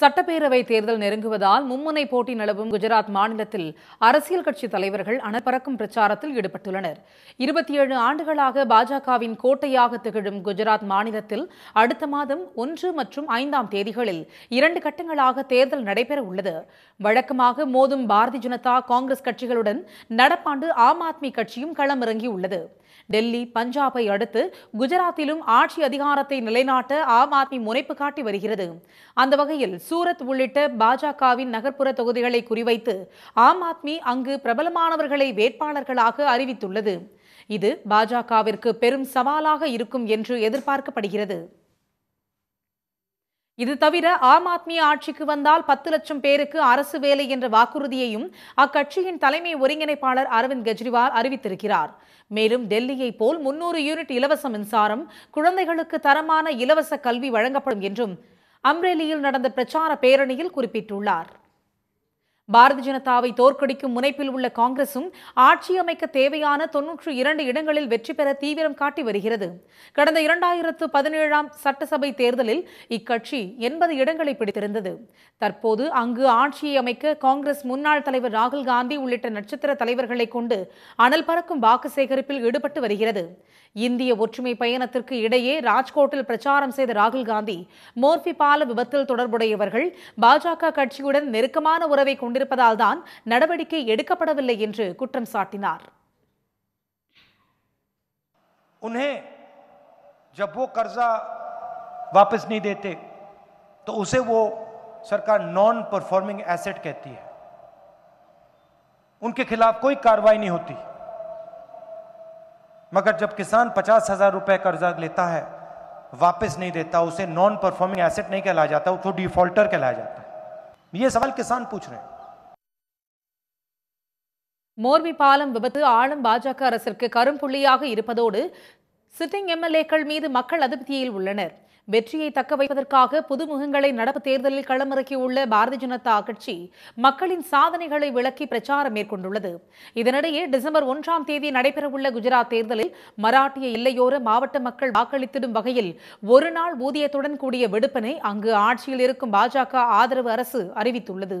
சட்டப்பேரவை தேர்தல் நெருங்குவதால் மும்முனை போட்டி நிலவும் குஜராத் மாநிலத்தில் அரசியல் கட்சி தலைவர்கள் அனப்பறக்கும் பிரச்சாரத்தில் ஈடுபட்டுள்ளனர் இருபத்தி ஏழு ஆண்டுகளாக பாஜகவின் கோட்டையாக திகழும் குஜராத் மாநிலத்தில் அடுத்த மாதம் ஒன்று மற்றும் ஐந்தாம் தேதிகளில் இரண்டு கட்டங்களாக தேர்தல் நடைபெற உள்ளது வழக்கமாக மோதும் பாரதிய ஜனதா காங்கிரஸ் கட்சிகளுடன் நடப்பாண்டு ஆம் ஆத்மி கட்சியும் களமிறங்கியுள்ளது டெல்லி பஞ்சாபை அடுத்து குஜராத்திலும் ஆட்சி அதிகாரத்தை நிலைநாட்ட ஆம் ஆத்மி முனைப்பு காட்டி வருகிறது அந்த வகையில் சூரத் உள்ளிட்ட பாஜகவின் நகர்ப்புற தொகுதிகளை குறிவைத்து ஆம் ஆத்மி அங்கு பிரபலமானவர்களை வேட்பாளர்களாக அறிவித்துள்ளது இது பாஜகவிற்கு பெரும் சவாலாக இருக்கும் என்று எதிர்பார்க்கப்படுகிறது இது தவிர ஆம் ஆத்மி ஆட்சிக்கு வந்தால் பத்து லட்சம் பேருக்கு அரசு வேலை என்ற வாக்குறுதியையும் அக்கட்சியின் தலைமை ஒருங்கிணைப்பாளர் அரவிந்த் கெஜ்ரிவால் அறிவித்திருக்கிறார் மேலும் டெல்லியை போல் முன்னூறு யூனிட் இலவச மின்சாரம் குழந்தைகளுக்கு தரமான இலவச கல்வி வழங்கப்படும் என்றும் அம்ரேலியில் நடந்த பிரச்சார பேரணியில் குறிப்பிட்டுள்ளார் பாரத ஜனதாவை தோற்கடிக்கும் முனைப்பில் உள்ள காங்கிரசும் ஆட்சி அமைக்க தேவையான தொன்னூற்று இரண்டு இடங்களில் வெற்றி பெற தீவிரம் காட்டி வருகிறது கடந்த இரண்டாயிரத்து பதினேழாம் சட்டசபை தேர்தலில் இக்கட்சி எண்பது இடங்களை பிடித்திருந்தது தற்போது அங்கு ஆட்சியை அமைக்க காங்கிரஸ் முன்னாள் தலைவர் ராகுல் காந்தி உள்ளிட்ட நட்சத்திர தலைவர்களை கொண்டு அனல் பறக்கும் வாக்கு சேகரிப்பில் ஈடுபட்டு வருகிறது இந்திய ஒற்றுமை பயணத்திற்கு இடையே ராஜ்கோட்டில் பிரச்சாரம் செய்த ராகுல் காந்தி மோர்பி பால விபத்தில் தொடர்புடையவர்கள் பாஜக கட்சியுடன் நெருக்கமான உறவை கொண்டு उन्हें जब वो कर्जा वापस नहीं देते तो उसे वो सरकार नॉन परफॉर्मिंग एसेट कहती है उनके खिलाफ कोई कार्रवाई नहीं होती मगर जब किसान पचास हजार रुपए कर्जा लेता है वापस नहीं देता उसे नॉन परफॉर्मिंग एसेट नहीं कहलाया जाता वो डिफॉल्टर कहलाया जाता है ये सवाल किसान पूछ रहे हैं மோர்வி பாலம் விபத்து ஆளும் பாஜக அரசிற்கு கரும்புள்ளியாக இருப்பதோடு சிட்டிங் எம்எல்ஏக்கள் மீது மக்கள் அதிருப்தியில் உள்ளனர் வெற்றியை தக்க வைப்பதற்காக புதுமுகங்களை நடப்பு தேர்தலில் களமிறக்கியுள்ள பாரதிய ஜனதா கட்சி மக்களின் சாதனைகளை விளக்கி பிரச்சாரம் மேற்கொண்டுள்ளது இதனிடையே டிசம்பர் ஒன்றாம் தேதி நடைபெறவுள்ள குஜராத் தேர்தலில் மராட்டிய இல்லையோர மாவட்ட மக்கள் வாக்களித்திடும் வகையில் ஒரு நாள் ஊதியத்துடன் கூடிய விடுப்பினை அங்கு ஆட்சியில் இருக்கும் பாஜக ஆதரவு அரசு அறிவித்துள்ளது